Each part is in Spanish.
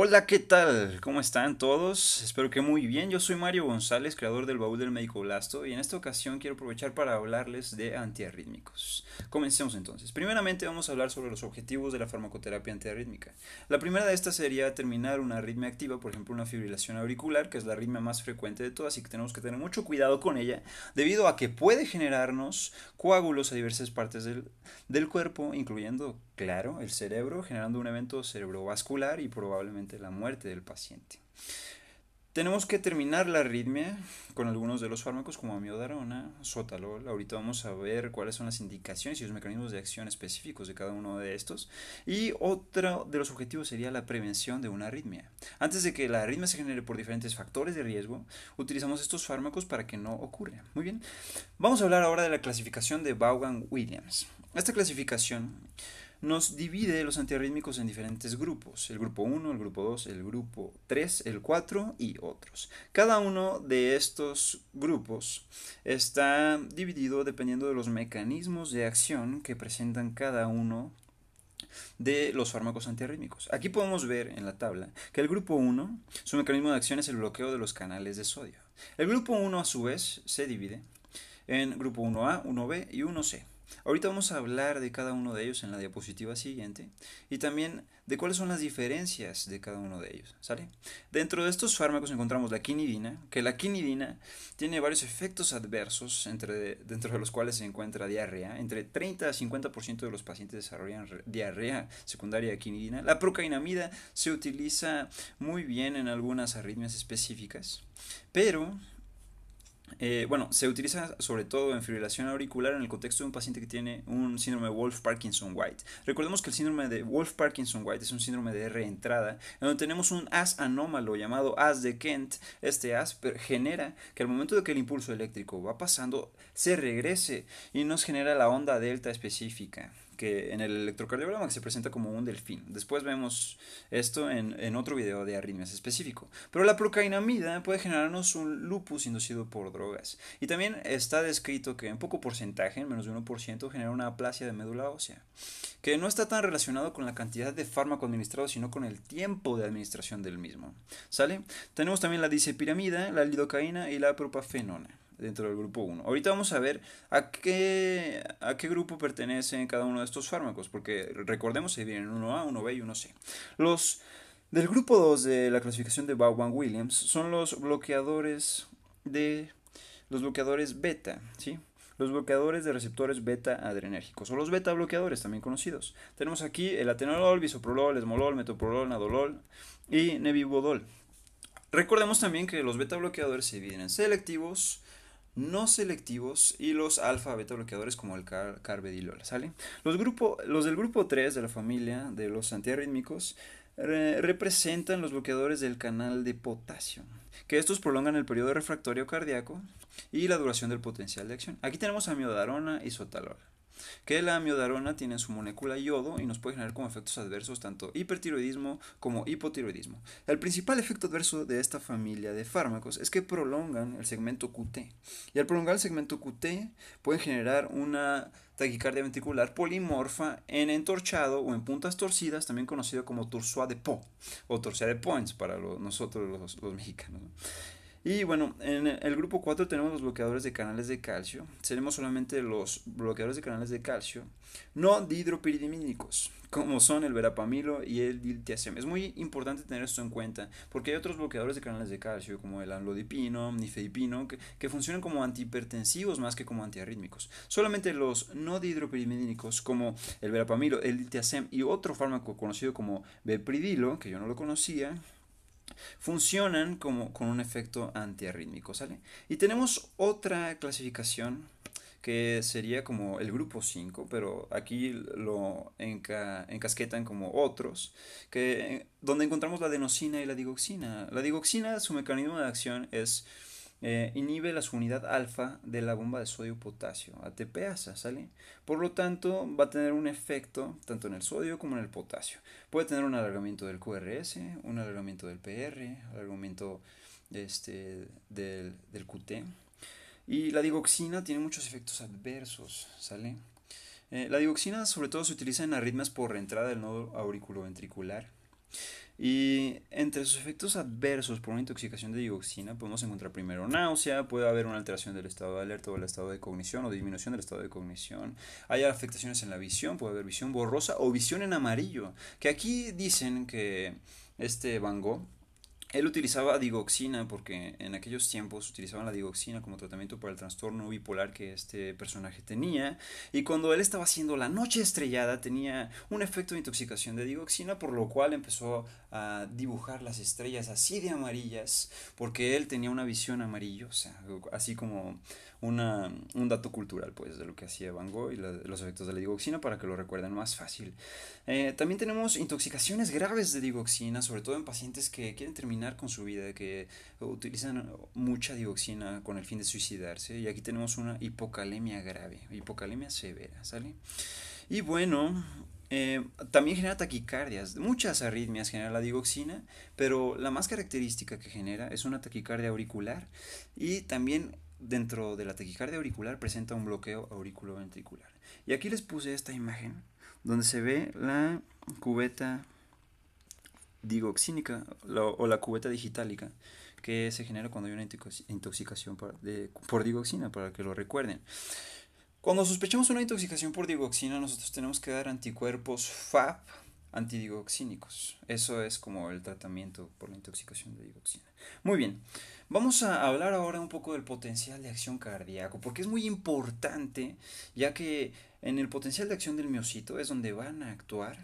Hola, ¿qué tal? ¿Cómo están todos? Espero que muy bien. Yo soy Mario González, creador del baúl del médico Blasto, y en esta ocasión quiero aprovechar para hablarles de antiarrítmicos. Comencemos entonces. Primeramente vamos a hablar sobre los objetivos de la farmacoterapia antiarrítmica. La primera de estas sería terminar una arritmia activa, por ejemplo una fibrilación auricular, que es la arritmia más frecuente de todas y que tenemos que tener mucho cuidado con ella, debido a que puede generarnos coágulos a diversas partes del, del cuerpo, incluyendo claro, el cerebro, generando un evento cerebrovascular y probablemente la muerte del paciente. Tenemos que terminar la arritmia con algunos de los fármacos como amiodarona, sotalol. Ahorita vamos a ver cuáles son las indicaciones y los mecanismos de acción específicos de cada uno de estos. Y otro de los objetivos sería la prevención de una arritmia. Antes de que la arritmia se genere por diferentes factores de riesgo, utilizamos estos fármacos para que no ocurra. Muy bien, vamos a hablar ahora de la clasificación de Vaughan-Williams. Esta clasificación nos divide los antiarrítmicos en diferentes grupos, el grupo 1, el grupo 2, el grupo 3, el 4 y otros. Cada uno de estos grupos está dividido dependiendo de los mecanismos de acción que presentan cada uno de los fármacos antiarrítmicos. Aquí podemos ver en la tabla que el grupo 1, su mecanismo de acción es el bloqueo de los canales de sodio. El grupo 1 a su vez se divide en grupo 1A, 1B y 1C. Ahorita vamos a hablar de cada uno de ellos en la diapositiva siguiente y también de cuáles son las diferencias de cada uno de ellos, ¿sale? Dentro de estos fármacos encontramos la quinidina, que la quinidina tiene varios efectos adversos entre, dentro de los cuales se encuentra diarrea. Entre 30 a 50% de los pacientes desarrollan diarrea secundaria a quinidina. La procainamida se utiliza muy bien en algunas arritmias específicas, pero eh, bueno, se utiliza sobre todo en fibrilación auricular en el contexto de un paciente que tiene un síndrome de Wolf-Parkinson-White. Recordemos que el síndrome de Wolf-Parkinson-White es un síndrome de reentrada, en donde tenemos un as anómalo llamado as de Kent. Este as genera que al momento de que el impulso eléctrico va pasando, se regrese y nos genera la onda delta específica que en el electrocardiograma se presenta como un delfín. Después vemos esto en, otro video de arritmias específico. Pero la procainamida puede generarnos un lupus inducido por drogas. Y también está descrito que en poco porcentaje, menos de 1%, genera una aplasia de médula ósea, que no está tan relacionado con la cantidad de fármaco administrado, sino con el tiempo de administración del mismo. ¿Sale? Tenemos también la disepiramida, la lidocaína y la propafenona dentro del grupo 1. Ahorita vamos a ver a qué, a qué grupo pertenecen cada uno de estos fármacos, porque recordemos se vienen 1A, 1B y 1C. Los del grupo 2 de la clasificación de Vaughan-Williams son los bloqueadores de los bloqueadores beta, ¿sí? Los bloqueadores de receptores beta adrenérgicos o los beta bloqueadores también conocidos. Tenemos aquí el atenolol, bisoprolol, esmolol, metoprolol, nadolol y nebivodol. Recordemos también que los beta bloqueadores se vienen selectivos, no selectivos y los alfa beta bloqueadores como el car carvedilol, ¿sale? Los, los del grupo 3 de la familia de los antiarrítmicos representan los bloqueadores del canal de potasio, que estos prolongan el periodo refractorio cardíaco y la duración del potencial de acción. Aquí tenemos amiodarona y sotalol que la amiodarona tiene su molécula yodo y nos puede generar como efectos adversos tanto hipertiroidismo como hipotiroidismo. El principal efecto adverso de esta familia de fármacos es que prolongan el segmento QT y al prolongar el segmento QT pueden generar una taquicardia ventricular polimorfa en entorchado o en puntas torcidas, también conocido como torsoa de po o torsade de points para nosotros los, mexicanos. Y bueno, en el grupo 4 tenemos los bloqueadores de canales de calcio. seremos solamente los bloqueadores de canales de calcio no dihidropiridimínicos, como son el verapamilo y el diltiazem. Es muy importante tener esto en cuenta, porque hay otros bloqueadores de canales de calcio, como el amlodipino, nifedipino, que, funcionan como antihipertensivos más que como antiarrítmicos. Solamente los no dihidropiridimínicos, como el verapamilo, el diltiazem y otro fármaco conocido como bepridilo, que yo no lo conocía, funcionan como con un efecto antiarrítmico, ¿sale? Y tenemos otra clasificación que sería como el grupo 5, pero aquí lo encasquetan como otros, que, eh, donde encontramos la adenosina y la digoxina. La digoxina, su mecanismo de acción es eh, inhibe la unidad alfa de la bomba de sodio-potasio, ATPasa, ¿sale? Por lo tanto, va a tener un efecto tanto en el sodio como en el potasio. Puede tener un alargamiento del QRS, un alargamiento del PR, alargamiento este, del, del QT. Y la digoxina tiene muchos efectos adversos, ¿sale? Eh, la digoxina sobre todo se utiliza en arritmias por reentrada del nodo auriculoventricular y entre sus efectos adversos por una intoxicación de dioxina podemos encontrar primero náusea, puede haber una alteración del estado de alerta o del estado de cognición o disminución del estado de cognición. Hay afectaciones en la visión, puede haber visión borrosa o visión en amarillo, que aquí dicen que este Van Gogh él utilizaba digoxina porque en aquellos tiempos utilizaban la digoxina como tratamiento para el trastorno bipolar que este personaje tenía y cuando él estaba haciendo La Noche Estrellada tenía un efecto de intoxicación de digoxina por lo cual empezó a dibujar las estrellas así de amarillas porque él tenía una visión sea así como un dato cultural, pues, de lo que hacía Van Gogh y los efectos de la digoxina para que lo recuerden más fácil. Eh, también tenemos intoxicaciones graves de digoxina, sobre todo en pacientes que quieren terminar con su vida, que utilizan mucha digoxina con el fin de suicidarse. Y aquí tenemos una hipocalemia grave, hipocalemia severa, ¿sale? Y bueno, eh, también genera taquicardias. Muchas arritmias genera la digoxina, pero la más característica que genera es una taquicardia auricular y también dentro de la taquicardia auricular presenta un bloqueo auriculoventricular. Y aquí les puse esta imagen donde se ve la cubeta digoxínica o la cubeta digitálica que se genera cuando hay una intoxicación por, por digoxina, para que lo recuerden. Cuando sospechamos una intoxicación por digoxina, nosotros tenemos que dar anticuerpos FAP antidigoxínicos. Eso es como el tratamiento por la intoxicación de digoxina. Muy bien, vamos a hablar ahora un poco del potencial de acción cardíaco, porque es muy importante, ya que en el potencial de acción del miocito es donde van a actuar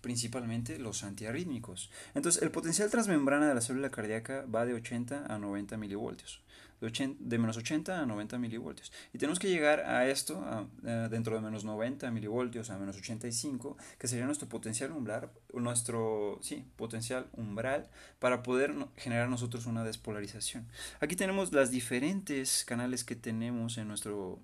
principalmente los antiarrítmicos. Entonces, el potencial transmembrana de la célula cardíaca va de 80 a 90 milivoltios de, 80, menos 80 a 90 milivoltios. Y tenemos que llegar a esto eh, dentro de menos 90 milivoltios a menos 85, que sería nuestro potencial umbral, nuestro, sí, potencial umbral para poder generar nosotros una despolarización. Aquí tenemos las diferentes canales que tenemos en nuestro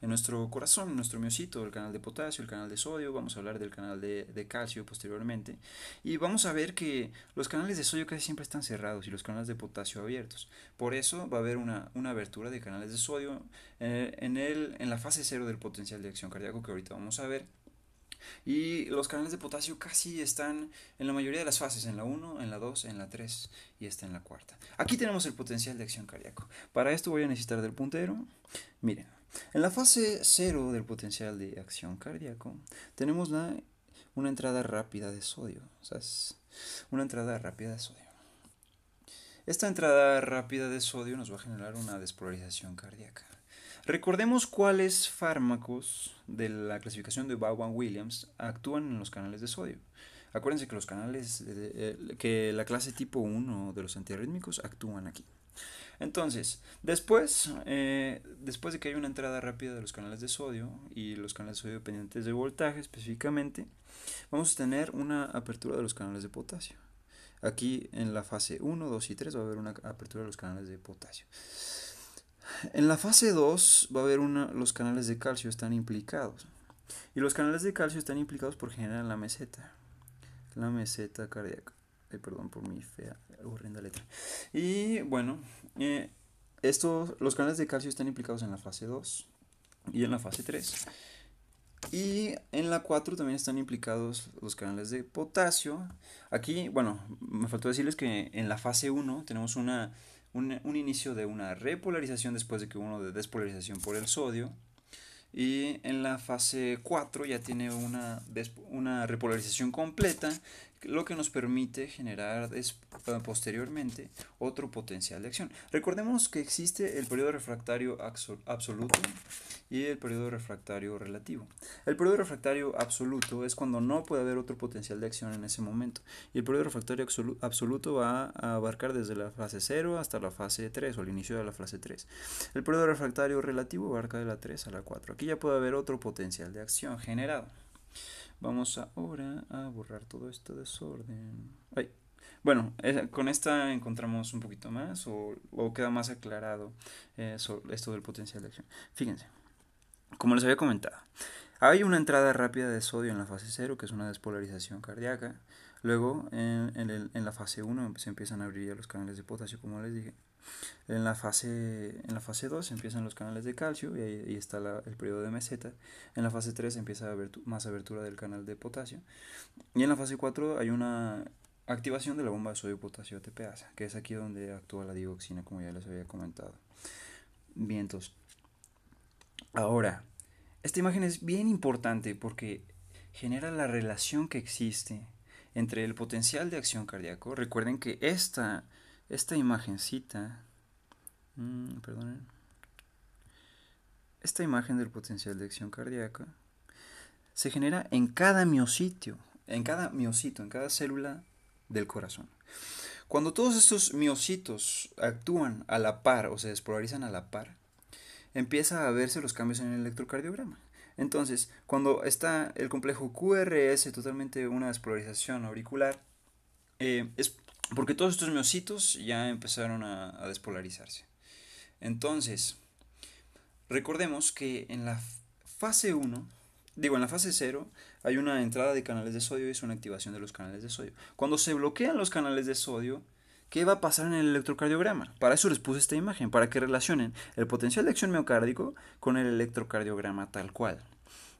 en nuestro corazón, en nuestro miocito, el canal de potasio, el canal de sodio, vamos a hablar del canal de, calcio posteriormente, y vamos a ver que los canales de sodio casi siempre están cerrados y los canales de potasio abiertos, por eso va a haber una, abertura de canales de sodio eh, en, el, en la fase cero del potencial de acción cardíaco que ahorita vamos a ver, y los canales de potasio casi están en la mayoría de las fases, en la 1, en la 2, en la 3 y está en la cuarta. Aquí tenemos el potencial de acción cardíaco. Para esto voy a necesitar del puntero. Miren, en la fase 0 del potencial de acción cardíaco tenemos una entrada rápida de sodio. una entrada rápida de sodio. Esta entrada rápida de sodio nos va a generar una despolarización cardíaca. Recordemos cuáles fármacos de la clasificación de Vaughan-Williams actúan en los canales de sodio. Acuérdense que los canales, eh, que la clase tipo 1 de los antiarrítmicos actúan aquí. Entonces, después, eh, después de que hay una entrada rápida de los canales de sodio y los canales de sodio dependientes de voltaje específicamente, vamos a tener una apertura de los canales de potasio. Aquí en la fase 1, 2 y 3 va a haber una apertura de los canales de potasio. En la fase 2 va a haber una, los canales de calcio están implicados. Y los canales de calcio están implicados por generar la meseta. La meseta cardíaca perdón por mi fea, horrenda letra. Y bueno, eh, estos, los canales de calcio están implicados en la fase 2 y en la fase 3. Y en la 4 también están implicados los canales de potasio. Aquí, bueno, me faltó decirles que en la fase 1 tenemos una, un, inicio de una repolarización después de que uno de despolarización por el sodio. Y en la fase 4 ya tiene una, una repolarización completa lo que nos permite generar es, posteriormente otro potencial de acción. Recordemos que existe el periodo refractario absoluto y el periodo refractario relativo. El periodo refractario absoluto es cuando no puede haber otro potencial de acción en ese momento. Y el periodo refractario absoluto va a abarcar desde la fase 0 hasta la fase 3 o el inicio de la fase 3. El periodo refractario relativo abarca de la 3 a la 4. Aquí ya puede haber otro potencial de acción generado. Vamos ahora a borrar todo este desorden. Ay. Bueno, eh, con esta encontramos un poquito más o, queda más aclarado eh, esto del potencial de acción. Fíjense, como les había comentado, hay una entrada rápida de sodio en la fase 0, que es una despolarización cardíaca. Luego, en, en, en la fase 1 se empiezan a abrir ya los canales de potasio, como les dije. En la fase, en la fase 2 empiezan los canales de calcio y ahí, está la, el periodo de meseta. En la fase 3 empieza más abertura del canal de potasio. Y en la fase 4 hay una activación de la bomba de sodio-potasio ATPasa, que es aquí donde actúa la dioxina, como ya les había comentado. Bien, entonces. Ahora, esta imagen es bien importante porque genera la relación que existe entre el potencial de acción cardíaco. Recuerden que esta esta imagencita, mm, esta imagen del potencial de acción cardíaca se genera en cada miocitio, en cada miocito, en cada célula del corazón. Cuando todos estos miocitos actúan a la par o se despolarizan a la par, empieza a verse los cambios en el electrocardiograma. Entonces, cuando está el complejo QRS, totalmente una despolarización auricular, eh, es porque todos estos miocitos ya empezaron a, despolarizarse. Entonces, recordemos que en la fase 1, digo, en la fase 0, hay una entrada de canales de sodio y es una activación de los canales de sodio. Cuando se bloquean los canales de sodio, ¿qué va a pasar en el electrocardiograma? Para eso les puse esta imagen, para que relacionen el potencial de acción miocárdico con el electrocardiograma tal cual.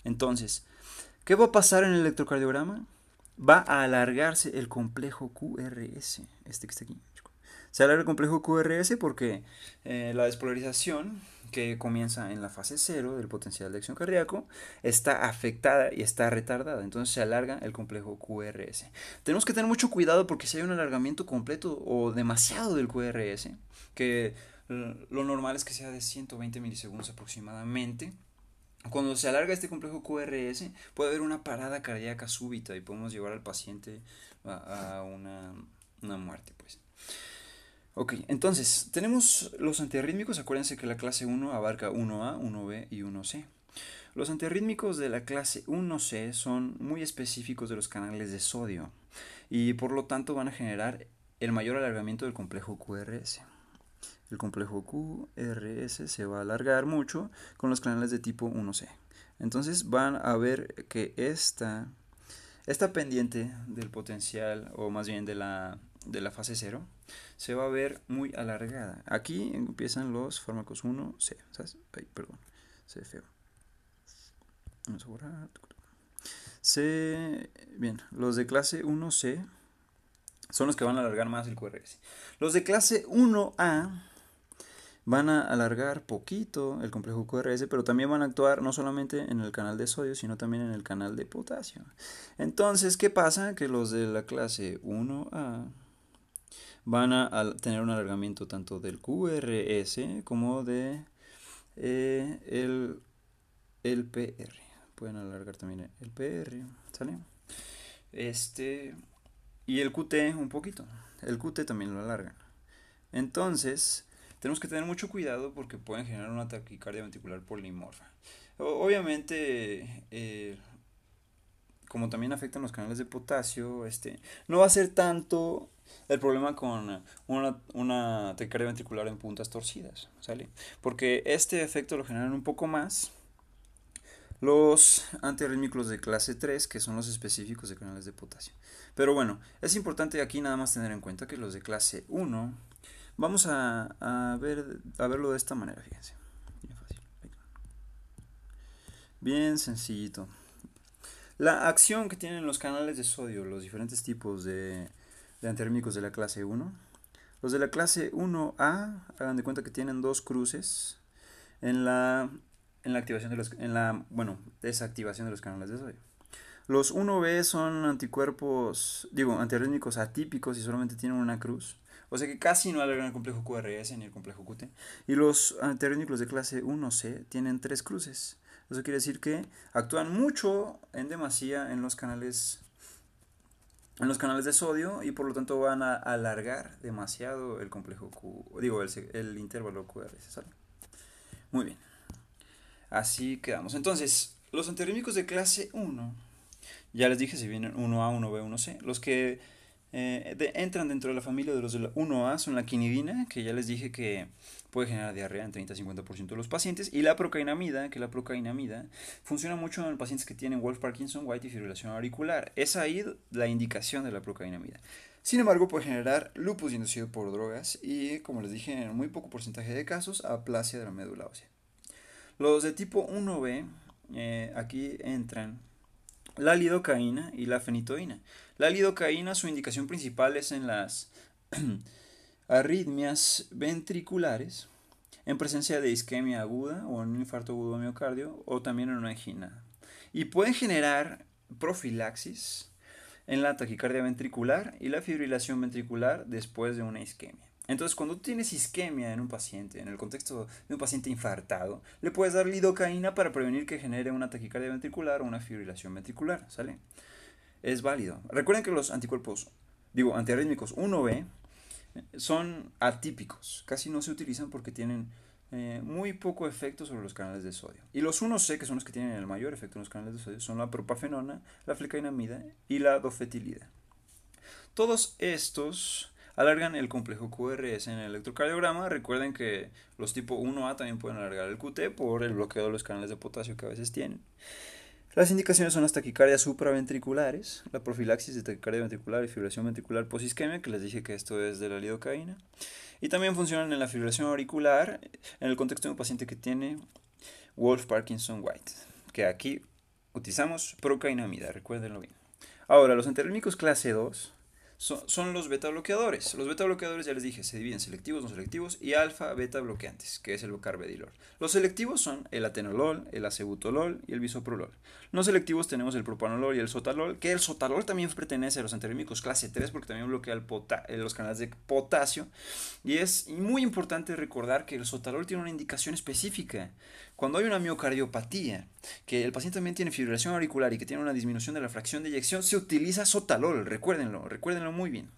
Entonces, ¿qué va a pasar en el electrocardiograma? va a alargarse el complejo QRS, este que está aquí. Se alarga el complejo QRS porque eh, la despolarización que comienza en la fase 0 del potencial de acción cardíaco está afectada y está retardada, entonces se alarga el complejo QRS. Tenemos que tener mucho cuidado porque si hay un alargamiento completo o demasiado del QRS, que eh, lo normal es que sea de 120 milisegundos aproximadamente, cuando se alarga este complejo QRS, puede haber una parada cardíaca súbita y podemos llevar al paciente a, una, muerte, pues. Ok, entonces, tenemos los anterrítmicos. acuérdense que la clase 1 abarca 1A, 1B y 1C. Los anterrítmicos de la clase 1C son muy específicos de los canales de sodio y por lo tanto van a generar el mayor alargamiento del complejo QRS. El complejo QRS se va a alargar mucho con los canales de tipo 1C. Entonces van a ver que esta, esta pendiente del potencial, o más bien de la, de la fase 0, se va a ver muy alargada. Aquí empiezan los fármacos 1C. Ay, perdón, se feo. Vamos a borrar. bien, los de clase 1C son los que van a alargar más el QRS. Los de clase 1A Van a alargar poquito el complejo QRS, pero también van a actuar no solamente en el canal de sodio, sino también en el canal de potasio. Entonces, ¿qué pasa? Que los de la clase 1A van a tener un alargamiento tanto del QRS como de eh, el, el PR. Pueden alargar también el PR, ¿sale? Este, y el QT un poquito. El QT también lo alarga. Entonces, tenemos que tener mucho cuidado porque pueden generar una taquicardia ventricular polimorfa. Obviamente, eh, como también afectan los canales de potasio, este, no va a ser tanto el problema con una, una taquicardia ventricular en puntas torcidas, ¿sale? Porque este efecto lo generan un poco más los antirrítmicos de clase 3, que son los específicos de canales de potasio. Pero bueno, es importante aquí nada más tener en cuenta que los de clase 1 Vamos a, ver, a verlo de esta manera, fíjense. Bien fácil. Bien sencillito. La acción que tienen los canales de sodio, los diferentes tipos de, de de la clase 1. Los de la clase 1A, hagan de cuenta que tienen dos cruces en la, en la activación de los, en la, bueno, desactivación de los canales de sodio. Los 1B son anticuerpos, digo, antiarrítmicos atípicos y solamente tienen una cruz. O sea que casi no alargan el complejo QRS ni el complejo QT. Y los anterioniclos ah, de clase 1C tienen tres cruces. Eso quiere decir que actúan mucho en demasía en los canales en los canales de sodio y por lo tanto van a alargar demasiado el complejo Q, digo, el, intervalo QRS, Muy bien. Así quedamos. Entonces, los antiarémicos de clase 1, ya les dije si vienen 1A, 1B, 1C, los que eh, entran dentro de la familia de los de la 1A, son la quinidina, que ya les dije que puede generar diarrea en 30-50% de los pacientes, y la procainamida, que la procainamida funciona mucho en pacientes que tienen Wolf Parkinson, White y fibrilación auricular. Es ahí la indicación de la procainamida. Sin embargo, puede generar lupus inducido por drogas y, como les dije, en muy poco porcentaje de casos, aplasia de la médula ósea. Los de tipo 1B, eh, aquí entran la lidocaína y la fenitoína. La lidocaína, su indicación principal es en las arritmias ventriculares, en presencia de isquemia aguda o en un infarto agudo de miocardio o también en una angina. Y puede generar profilaxis en la taquicardia ventricular y la fibrilación ventricular después de una isquemia. Entonces, cuando tienes isquemia en un paciente, en el contexto de un paciente infartado, le puedes dar lidocaína para prevenir que genere una taquicardia ventricular o una fibrilación ventricular, ¿sale? es válido. Recuerden que los anticuerpos, digo, antiarrítmicos 1B son atípicos, casi no se utilizan porque tienen eh, muy poco efecto sobre los canales de sodio. Y los 1C, que son los que tienen el mayor efecto en los canales de sodio, son la propafenona, la flecainamida y la dofetilida. Todos estos alargan el complejo QRS en el electrocardiograma. Recuerden que los tipo 1A también pueden alargar el QT por el bloqueo de los canales de potasio que a veces tienen. Las indicaciones son las taquicardias supraventriculares, la profilaxis de taquicardia ventricular y fibrilación ventricular posisquemia, que les dije que esto es de la lidocaína. Y también funcionan en la fibrilación auricular en el contexto de un paciente que tiene Wolf Parkinson White, que aquí utilizamos procainamida, recuérdenlo bien. Ahora, los antiarrítmicos clase 2 son, los beta bloqueadores. Los beta bloqueadores, ya les dije, se dividen selectivos, no selectivos y alfa beta bloqueantes, que es el carvedilol. Los selectivos son el atenolol, el acebutolol y el bisoprolol. No selectivos tenemos el propanolol y el sotalol, que el sotalol también pertenece a los antiarémicos clase 3 porque también bloquea eh, los canales de potasio. Y es muy importante recordar que el sotalol tiene una indicación específica. Cuando hay una miocardiopatía, que el paciente también tiene fibrilación auricular y que tiene una disminución de la fracción de eyección, se utiliza sotalol, recuérdenlo, recuérdenlo muy bien.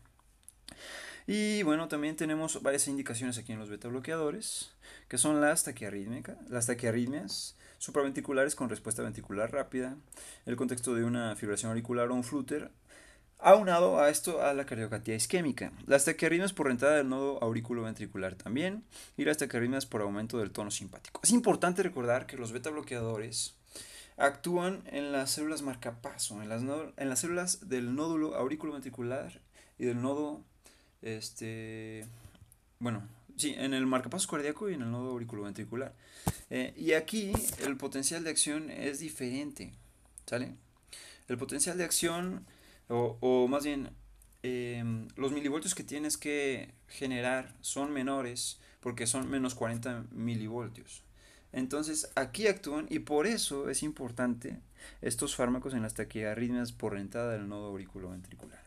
Y bueno, también tenemos varias indicaciones aquí en los beta bloqueadores, que son las, taquiarrítmica, las taquiarritmias supraventriculares con respuesta ventricular rápida, el contexto de una fibrilación auricular o un flúter, aunado a esto a la cardiocatía isquémica, las taquiarritmias por entrada del nodo auriculoventricular también y las taquiarritmias por aumento del tono simpático. Es importante recordar que los beta bloqueadores actúan en las células marcapaso, en las, en las células del nódulo auriculoventricular y del nodo, este, bueno, sí, en el marcapaso cardíaco y en el nodo auriculoventricular. Eh, y aquí el potencial de acción es diferente, ¿sale? El potencial de acción o, más bien, em, los milivoltios que tienes que generar son menores porque son menos 40 milivoltios. Entonces aquí actúan y por eso es importante estos fármacos en las taquiarritmias por entrada del nodo auriculoventricular.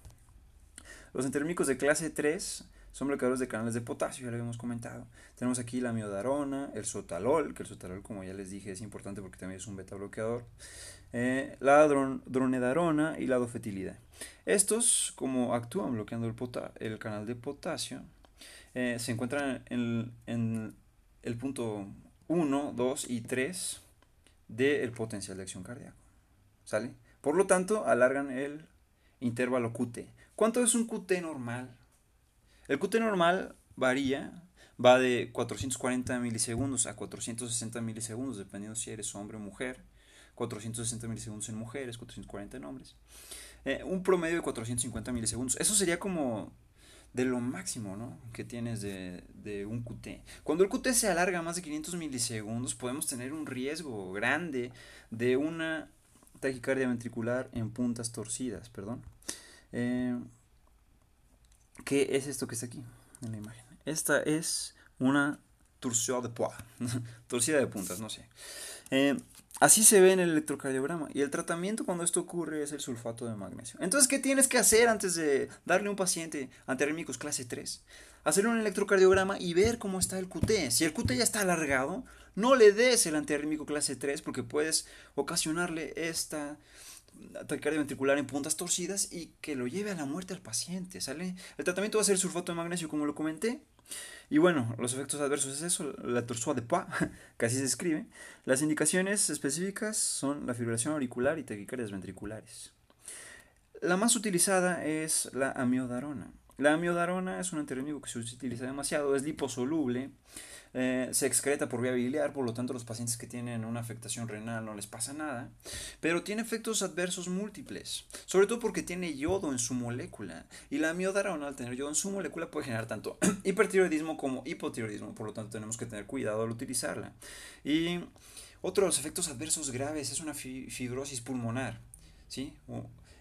Los entérmicos de clase 3 son bloqueadores de canales de potasio, ya lo habíamos comentado. Tenemos aquí la miodarona, el sotalol, que el sotalol como ya les dije es importante porque también es un beta bloqueador. Eh, la dronedarona y la dofetilida. Estos, como actúan bloqueando el, el canal de potasio, eh, se encuentran en, en, el punto 1, 2 y 3 del potencial de acción cardíaco ¿Sale? Por lo tanto, alargan el intervalo QT. ¿Cuánto es un QT normal? El QT normal varía, va de 440 milisegundos a 460 milisegundos, dependiendo si eres hombre o mujer. 460 milisegundos en mujeres, 440 en hombres. Eh, un promedio de 450 milisegundos. Eso sería como de lo máximo que tienes de, un QT. Cuando el QT se alarga más de 500 milisegundos, podemos tener un riesgo grande de una taquicardia ventricular en puntas torcidas, perdón. Eh, ¿Qué es esto que está aquí en la imagen? Esta es una torsión de poids, torcida de puntas, no sé. Eh, Así se ve en el electrocardiograma. Y el tratamiento cuando esto ocurre es el sulfato de magnesio. Entonces, ¿qué tienes que hacer antes de darle a un paciente antihérmicos clase 3? Hacer un electrocardiograma y ver cómo está el QT. Si el QT ya está alargado, no le des el antiarrítmico clase 3 porque puedes ocasionarle esta taquicardia ventricular en puntas torcidas y que lo lleve a la muerte al paciente, ¿sale? El tratamiento va a ser el sulfato de magnesio, como lo comenté, y bueno, los efectos adversos es eso, la torsua de pois, que así se escribe. Las indicaciones específicas son la fibrilación auricular y taquicardias ventriculares. La más utilizada es la amiodarona. La amiodarona es un antiurémico que se utiliza demasiado, es liposoluble, eh, se excreta por vía biliar, por lo tanto los pacientes que tienen una afectación renal no les pasa nada, pero tiene efectos adversos múltiples, sobre todo porque tiene yodo en su molécula y la amiodarona al tener yodo en su molécula puede generar tanto hipertiroidismo como hipotiroidismo, por lo tanto tenemos que tener cuidado al utilizarla. Y otros efectos adversos graves es una fibrosis pulmonar, ¿sí?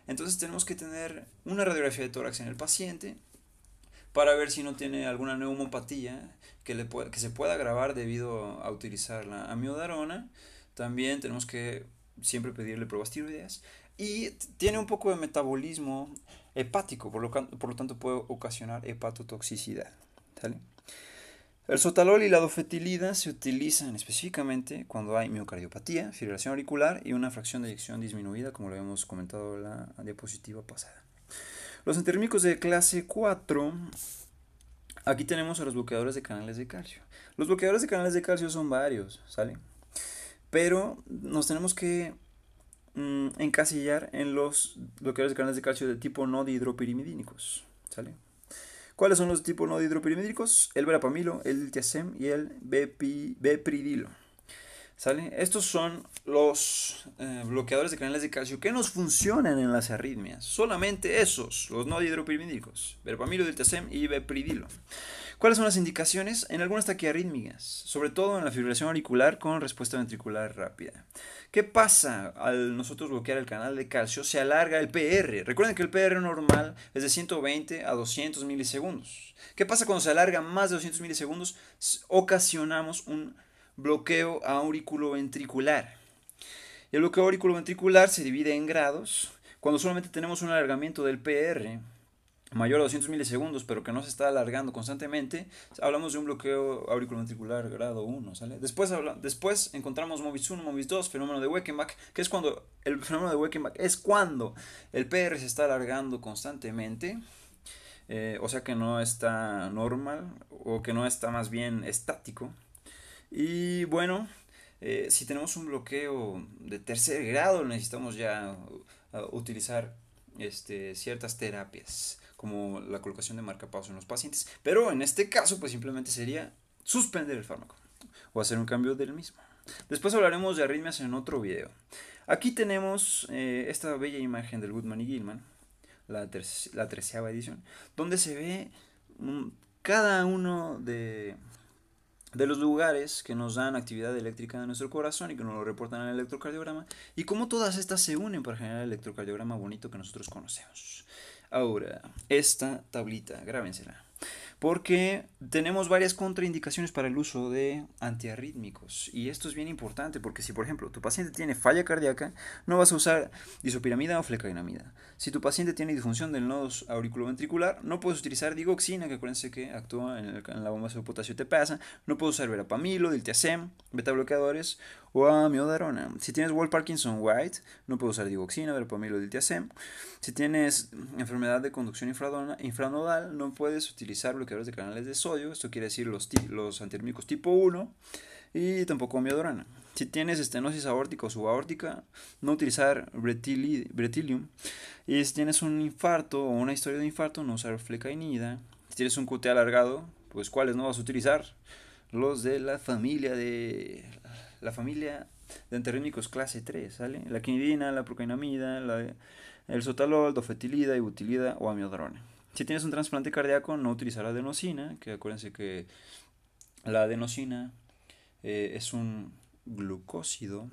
Entonces tenemos que tener una radiografía de tórax en el paciente para ver si no tiene alguna neumopatía que, le se pueda agravar debido a utilizar la amiodarona. También tenemos que siempre pedirle pruebas tiroideas. Y tiene un poco de metabolismo hepático, por lo, por lo tanto puede ocasionar hepatotoxicidad. ¿sale? El sotalol y la dofetilida se utilizan específicamente cuando hay miocardiopatía, fibrilación auricular y una fracción de eyección disminuida, como lo habíamos comentado en la diapositiva pasada. Los antérmicos de clase 4, aquí tenemos a los bloqueadores de canales de calcio. Los bloqueadores de canales de calcio son varios, ¿sale? Pero nos tenemos que mm, encasillar en los bloqueadores de canales de calcio de tipo no dihidropirimidínicos, ¿sale? ¿Cuáles son los tipos no dihidropyrimídricos? El verapamilo, el tiasem y el bepridilo. Estos son los eh, bloqueadores de canales de calcio que nos funcionan en las arritmias. Solamente esos, los no hidropirimídicos. verpamilo, diltiazem y bepridilo. ¿Cuáles son las indicaciones? En algunas taquiarrítmicas, sobre todo en la fibrilación auricular con respuesta ventricular rápida. ¿Qué pasa al nosotros bloquear el canal de calcio? Se alarga el PR. Recuerden que el PR normal es de 120 a 200 milisegundos. ¿Qué pasa cuando se alarga más de 200 milisegundos? Ocasionamos un bloqueo auriculoventricular. El bloqueo auriculoventricular se divide en grados. Cuando solamente tenemos un alargamiento del PR mayor a 200 milisegundos, pero que no se está alargando constantemente, hablamos de un bloqueo auriculoventricular grado 1, ¿sale? Después, después encontramos MOVIS 1, MOVIS 2, fenómeno de Weckenbach, que es cuando el fenómeno de Weckenbach es cuando el PR se está alargando constantemente. Eh, o sea que no está normal o que no está más bien estático y bueno, eh, si tenemos un bloqueo de tercer grado, necesitamos ya uh, uh, utilizar este, ciertas terapias, como la colocación de pausa en los pacientes. Pero en este caso, pues simplemente sería suspender el fármaco o hacer un cambio del mismo. Después hablaremos de arritmias en otro video. Aquí tenemos eh, esta bella imagen del Goodman y Gilman, la, la edición, donde se ve cada uno de de los lugares que nos dan actividad eléctrica de nuestro corazón y que nos lo reportan al el electrocardiograma y cómo todas estas se unen para generar el electrocardiograma bonito que nosotros conocemos. Ahora, esta tablita, grábensela porque tenemos varias contraindicaciones para el uso de antiarrítmicos. Y esto es bien importante porque si, por ejemplo, tu paciente tiene falla cardíaca, no vas a usar disopiramida o flecainamida. Si tu paciente tiene disfunción del nodo auriculoventricular, no puedes utilizar digoxina, que acuérdense que actúa en, la bomba de potasio y te pasa. No puedes usar verapamilo, diltiazem, beta bloqueadores o a Si tienes Wall Parkinson White, no puedes usar digoxina, verpamil o diltiazem. Si tienes enfermedad de conducción infranodal, no puedes utilizar bloqueadores de canales de sodio, esto quiere decir los, los tipo 1, y tampoco miodorana. Si tienes estenosis aórtica o subaórtica, no utilizar bretilium. Y si tienes un infarto o una historia de infarto, no usar flecainida. Si tienes un QT alargado, pues cuáles no vas a utilizar? Los de la familia de la familia de enterrínicos clase 3, ¿sale? La quinidina, la procainamida, el sotalol, dofetilida, ibutilida o amiodrona. Si tienes un trasplante cardíaco, no utilizar adenosina, que acuérdense que la adenosina eh, es un glucósido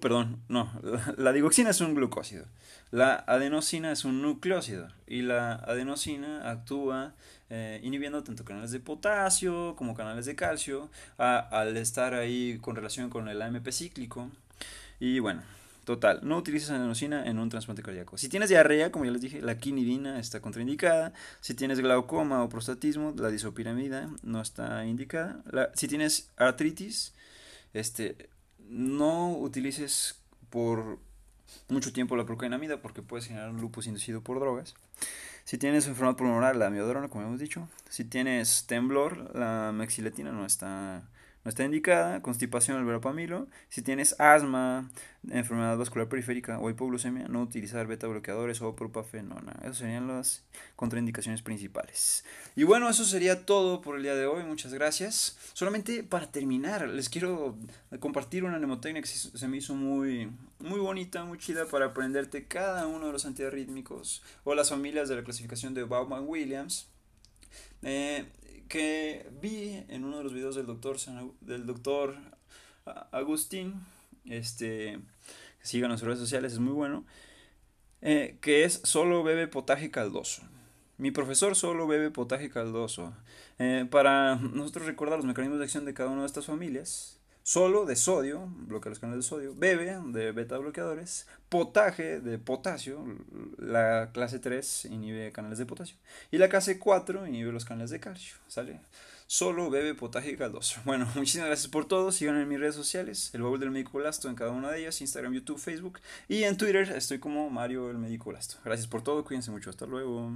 perdón, no, la, digoxina es un glucósido, la adenosina es un nucleósido y la adenosina actúa eh, inhibiendo tanto canales de potasio como canales de calcio al estar ahí con relación con el AMP cíclico y bueno. Total, no utilizas adenosina en un trasplante cardíaco. Si tienes diarrea, como ya les dije, la quinidina está contraindicada. Si tienes glaucoma o prostatismo, la disopiramida no está indicada. si tienes artritis, este, no utilices por mucho tiempo la procainamida porque puedes generar un lupus inducido por drogas. Si tienes enfermedad pulmonar, la miodrona, como hemos dicho. Si tienes temblor, la mexiletina no está no está indicada. Constipación al verapamilo. Si tienes asma, enfermedad vascular periférica o hipoglucemia, no utilizar beta bloqueadores o propafenona. Esas serían las contraindicaciones principales. Y bueno, eso sería todo por el día de hoy. Muchas gracias. Solamente para terminar, les quiero compartir una mnemotecnia que se me hizo muy, muy bonita, muy chida para aprenderte cada uno de los antiarrítmicos o las familias de la clasificación de Bauman-Williams. Eh, que vi en uno de los videos del doctor, del doctor Agustín, este, sigan las redes sociales, es muy bueno, eh, que es solo bebe potaje caldoso. Mi profesor solo bebe potaje caldoso. Eh, para nosotros recordar los mecanismos de acción de cada una de estas familias, solo de sodio, bloquea los canales de sodio, bebe de beta bloqueadores, potaje de potasio, la clase 3 inhibe canales de potasio, y la clase 4 inhibe los canales de calcio, ¿sale? Solo bebe potaje caldoso. Bueno, muchísimas gracias por todo, sigan en mis redes sociales, el baúl del médico Lasto en cada una de ellas, Instagram, YouTube, Facebook, y en Twitter estoy como Mario el médico Lasto. Gracias por todo, cuídense mucho, hasta luego.